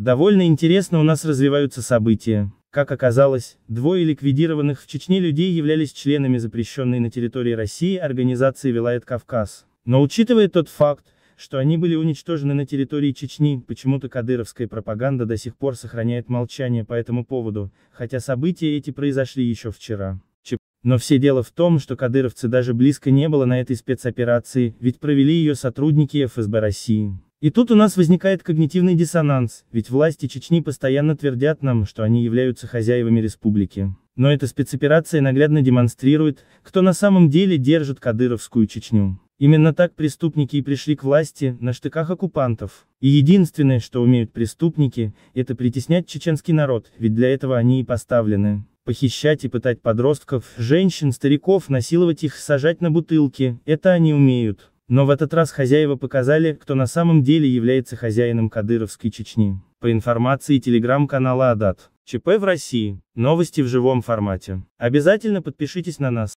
Довольно интересно у нас развиваются события. Как оказалось, двое ликвидированных в Чечне людей являлись членами запрещенной на территории России организации «Вилает Кавказ». Но учитывая тот факт, что они были уничтожены на территории Чечни, почему-то кадыровская пропаганда до сих пор сохраняет молчание по этому поводу, хотя события эти произошли еще вчера. Но все дело в том, что кадыровцы даже близко не было на этой спецоперации, ведь провели ее сотрудники ФСБ России. И тут у нас возникает когнитивный диссонанс, ведь власти Чечни постоянно твердят нам, что они являются хозяевами республики. Но эта спецоперация наглядно демонстрирует, кто на самом деле держит кадыровскую Чечню. Именно так преступники и пришли к власти, на штыках оккупантов. И единственное, что умеют преступники, это притеснять чеченский народ, ведь для этого они и поставлены. Похищать и пытать подростков, женщин, стариков, насиловать их, сажать на бутылки, это они умеют. Но в этот раз хозяева показали, кто на самом деле является хозяином кадыровской Чечни. По информации телеграм-канала Адат. ЧП в России. Новости в живом формате. Обязательно подпишитесь на нас.